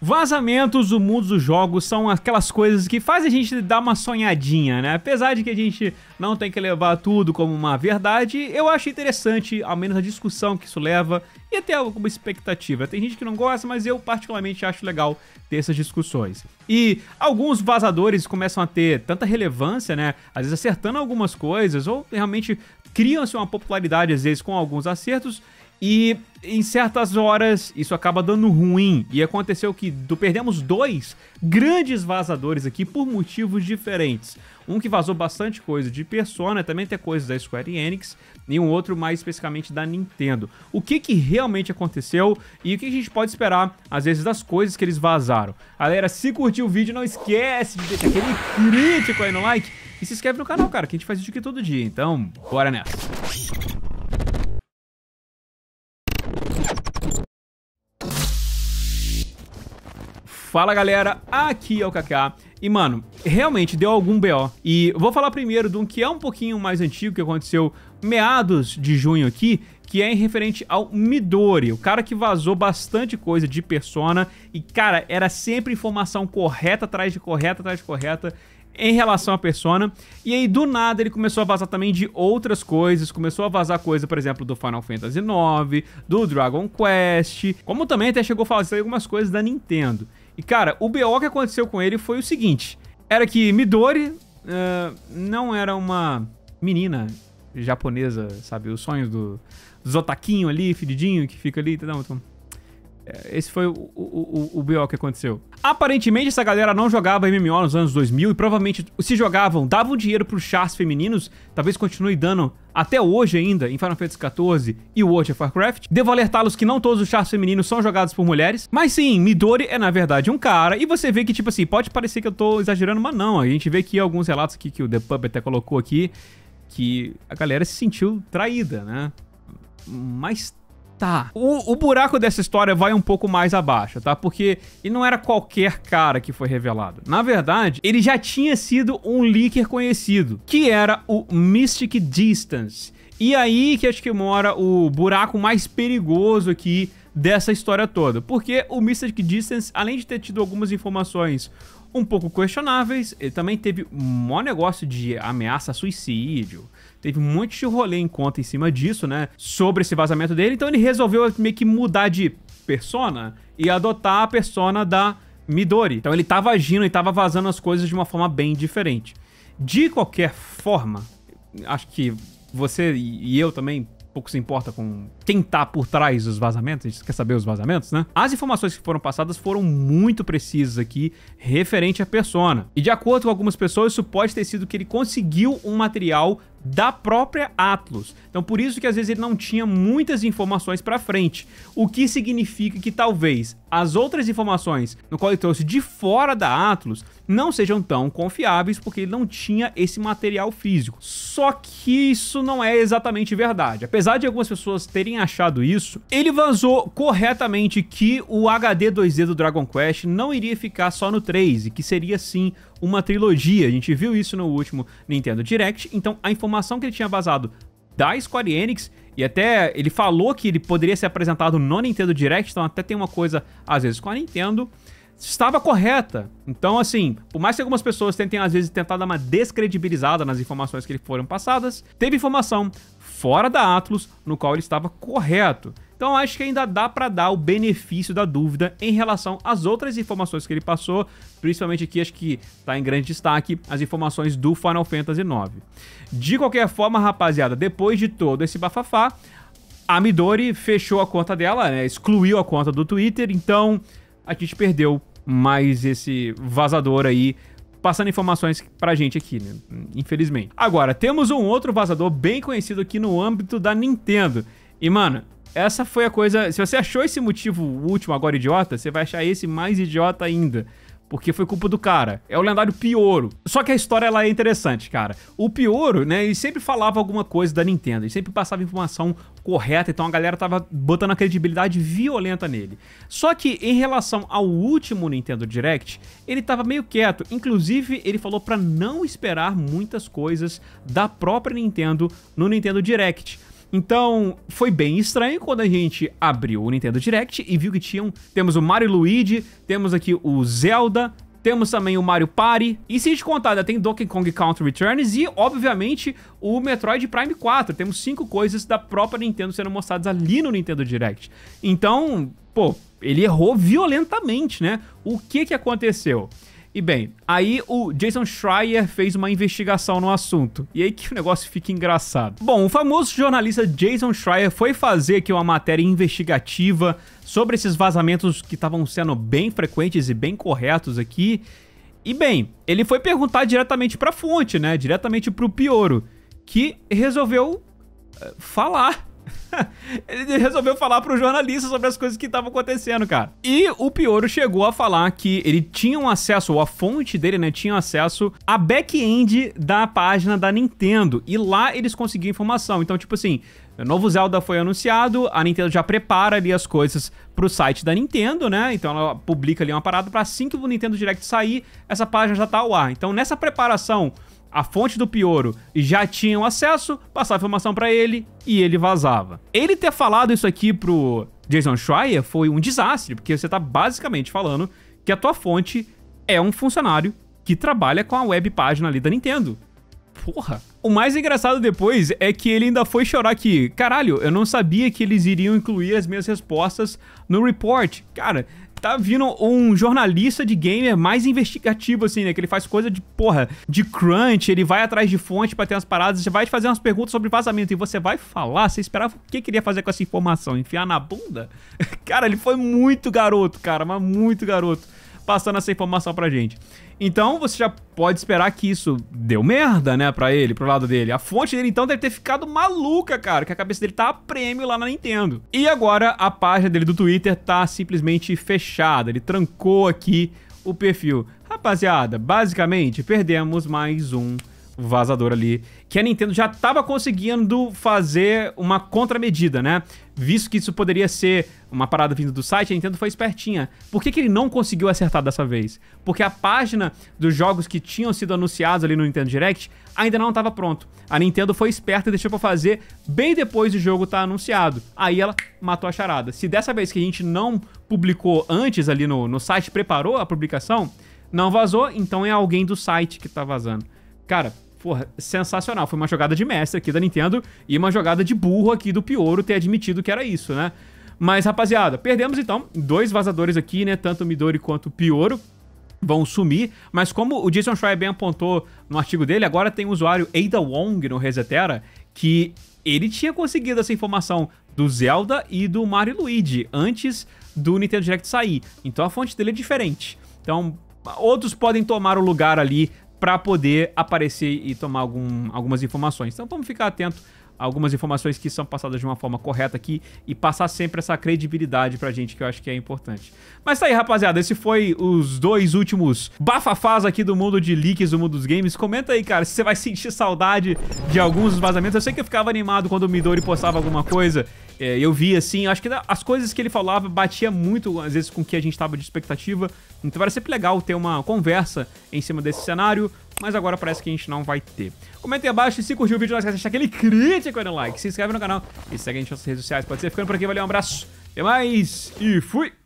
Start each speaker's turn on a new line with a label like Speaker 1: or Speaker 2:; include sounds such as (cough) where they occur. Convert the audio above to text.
Speaker 1: Vazamentos do mundo dos jogos são aquelas coisas que fazem a gente dar uma sonhadinha, né? Apesar de que a gente não tem que levar tudo como uma verdade, eu acho interessante, ao menos a discussão que isso leva e até alguma expectativa. Tem gente que não gosta, mas eu particularmente acho legal ter essas discussões. E alguns vazadores começam a ter tanta relevância, né? Às vezes acertando algumas coisas ou realmente criam-se uma popularidade às vezes com alguns acertos e em certas horas isso acaba dando ruim. E aconteceu que do, perdemos dois grandes vazadores aqui por motivos diferentes. Um que vazou bastante coisa de Persona, também tem coisas da Square Enix, e um outro mais especificamente da Nintendo. O que, que realmente aconteceu e o que a gente pode esperar, às vezes, das coisas que eles vazaram. Galera, se curtiu o vídeo, não esquece de deixar aquele crítico aí no like e se inscreve no canal, cara, que a gente faz vídeo aqui todo dia. Então, bora nessa! Fala galera, aqui é o Kaká e mano, realmente deu algum BO. E vou falar primeiro de um que é um pouquinho mais antigo, que aconteceu meados de junho aqui, que é em referente ao Midori, o cara que vazou bastante coisa de Persona e cara, era sempre informação correta atrás de correta atrás de correta em relação à Persona. E aí, do nada, ele começou a vazar também de outras coisas. Começou a vazar coisa, por exemplo, do Final Fantasy IX, do Dragon Quest, como também até chegou a fazer algumas coisas da Nintendo. E, cara, o BO que aconteceu com ele foi o seguinte: era que Midori uh, não era uma menina japonesa, sabe? Os sonhos do, do Zotaquinho ali, fedidinho, que fica ali, Então, é, esse foi o, o, o, BO que aconteceu. Aparentemente, essa galera não jogava MMO nos anos 2000 e provavelmente, se jogavam, davam dinheiro pros chars femininos, talvez continue dando até hoje ainda em Final Fantasy XIV e World of Warcraft. Devo alertá-los que não todos os chars femininos são jogados por mulheres, mas sim, Midori é na verdade um cara, e você vê que, tipo assim, pode parecer que eu tô exagerando, mas não. A gente vê aqui alguns relatos aqui que o The Pub até colocou aqui, que a galera se sentiu traída, né? Mas tá. O, o, buraco dessa história vai um pouco mais abaixo, tá? Porque ele não era qualquer cara que foi revelado. Na verdade, ele já tinha sido um leaker conhecido, que era o Mystic Distance. E aí que acho que mora o buraco mais perigoso aqui dessa história toda. Porque o Mystic Distance, além de ter tido algumas informações um pouco questionáveis, ele também teve um maior negócio de ameaça a suicídio teve um monte de rolê em conta em cima disso, né? Sobre esse vazamento dele. Então ele resolveu meio que mudar de persona e adotar a persona da Midori. Então ele tava agindo e tava vazando as coisas de uma forma bem diferente. De qualquer forma, acho que você e eu também pouco se importa com quem tá por trás dos vazamentos, a gente quer saber os vazamentos, né? As informações que foram passadas foram muito precisas aqui referente à persona. E de acordo com algumas pessoas, isso pode ter sido que ele conseguiu um material da própria Atlus. Então por isso que às vezes ele não tinha muitas informações para frente, o que significa que talvez as outras informações no qual ele trouxe de fora da Atlus não sejam tão confiáveis porque ele não tinha esse material físico. Só que isso não é exatamente verdade. Apesar de algumas pessoas terem achado isso, ele vazou corretamente que o HD 2D do Dragon Quest não iria ficar só no 3 e que seria sim uma trilogia. A gente viu isso no último Nintendo Direct, então a informação informação que ele tinha vazado da Square Enix e até ele falou que ele poderia ser apresentado no Nintendo Direct, então até tem uma coisa, às vezes, com a Nintendo, estava correta. Então, assim, por mais que algumas pessoas tentem, às vezes, tentar dar uma descredibilizada nas informações que lhe foram passadas, teve informação fora da Atlas no qual ele estava correto. Então acho que ainda dá para dar o benefício da dúvida em relação às outras informações que ele passou, principalmente aqui acho que tá em grande destaque as informações do Final Fantasy IX. De qualquer forma, rapaziada, depois de todo esse bafafá, a Midori fechou a conta dela, né, excluiu a conta do Twitter, então a gente perdeu mais esse vazador aí passando informações pra gente aqui, né? Infelizmente. Agora, temos um outro vazador bem conhecido aqui no âmbito da Nintendo. E, mano, essa foi a coisa. Se você achou esse motivo último agora idiota, você vai achar esse mais idiota ainda porque foi culpa do cara. É o lendário Pioro. Só que a história ela é interessante, cara. O Pioro, né, ele sempre falava alguma coisa da Nintendo, ele sempre passava informação correta, então a galera tava botando a credibilidade violenta nele. Só que em relação ao último Nintendo Direct, ele tava meio quieto. Inclusive, ele falou para não esperar muitas coisas da própria Nintendo no Nintendo Direct. Então, foi bem estranho quando a gente abriu o Nintendo Direct e viu que tinham, temos o Mario Luigi, temos aqui o Zelda, temos também o Mario Party. E se a gente contar, ainda tem Donkey Kong Country Returns e, obviamente, o Metroid Prime 4. Temos cinco coisas da própria Nintendo sendo mostradas ali no Nintendo Direct. Então, pô, ele errou violentamente, né? O que que aconteceu? E bem, aí o Jason Schreier fez uma investigação no assunto. E aí que o negócio fica engraçado. Bom, o famoso jornalista Jason Schreier foi fazer aqui uma matéria investigativa sobre esses vazamentos que estavam sendo bem frequentes e bem corretos aqui. E bem, ele foi perguntar diretamente para a fonte, né? Diretamente para o Pioro, que resolveu eh, falar (laughs) ele resolveu falar pro jornalista sobre as coisas que estavam acontecendo, cara. E o Pioro chegou a falar que ele tinha um acesso, ou a fonte dele, né, tinha acesso à back-end da página da Nintendo. E lá eles conseguiam informação. Então, tipo assim, o novo Zelda foi anunciado, a Nintendo já prepara ali as coisas pro site da Nintendo, né? Então ela publica ali uma parada para assim que o Nintendo Direct sair, essa página já tá ao ar. Então nessa preparação a fonte do Pioro já tinham acesso, passava informação para ele e ele vazava. Ele ter falado isso aqui pro Jason Schreier foi um desastre, porque você tá basicamente falando que a tua fonte é um funcionário que trabalha com a web página ali da Nintendo. Porra. O mais engraçado depois é que ele ainda foi chorar que, caralho, eu não sabia que eles iriam incluir as minhas respostas no report. Cara, tá vindo um jornalista de gamer mais investigativo, assim, né? Que ele faz coisa de, porra, de crunch, ele vai atrás de fonte pra ter umas paradas, você vai te fazer umas perguntas sobre vazamento e você vai falar, você esperava o que queria fazer com essa informação? Enfiar na bunda? (laughs) cara, ele foi muito garoto, cara, mas muito garoto, passando essa informação pra gente. Então você já pode esperar que isso deu merda, né, pra ele, pro lado dele. A fonte dele, então, deve ter ficado maluca, cara, que a cabeça dele tá a prêmio lá na Nintendo. E agora a página dele do Twitter tá simplesmente fechada, ele trancou aqui o perfil. Rapaziada, basicamente, perdemos mais um vazador ali, que a Nintendo já estava conseguindo fazer uma contramedida, né? Visto que isso poderia ser uma parada vinda do site, a Nintendo foi espertinha. Por que, que ele não conseguiu acertar dessa vez? Porque a página dos jogos que tinham sido anunciados ali no Nintendo Direct ainda não estava pronto. A Nintendo foi esperta e deixou para fazer bem depois do jogo estar tá anunciado. Aí ela matou a charada. Se dessa vez que a gente não publicou antes ali no, no site, preparou a publicação, não vazou, então é alguém do site que tá vazando. Cara, Porra, sensacional. Foi uma jogada de mestre aqui da Nintendo e uma jogada de burro aqui do Pioro ter admitido que era isso, né? Mas, rapaziada, perdemos então dois vazadores aqui, né? Tanto Midori quanto Pioro vão sumir, mas como o Jason Schreier bem apontou no artigo dele, agora tem o usuário Ada Wong no Resetera que ele tinha conseguido essa informação do Zelda e do Mario Luigi antes do Nintendo Direct sair. Então a fonte dele é diferente. Então, outros podem tomar o lugar ali para poder aparecer e tomar algum, algumas informações. Então vamos ficar atento algumas informações que são passadas de uma forma correta aqui e passar sempre essa credibilidade pra gente, que eu acho que é importante. Mas tá aí, rapaziada, esse foi os dois últimos bafafás aqui do mundo de leaks, do mundo dos games. Comenta aí, cara, se você vai sentir saudade de alguns dos vazamentos. Eu sei que eu ficava animado quando o Midori postava alguma coisa, é, eu vi assim, acho que as coisas que ele falava batia muito, às vezes, com o que a gente tava de expectativa. Então era sempre legal ter uma conversa em cima desse cenário mas agora parece que a gente não vai ter. Comenta aí abaixo se curtiu o vídeo, não esquece de deixar aquele crítico aí no like, se inscreve no canal e segue a gente nas redes sociais. Pode ser ficando por aqui, valeu, um abraço, até mais e fui!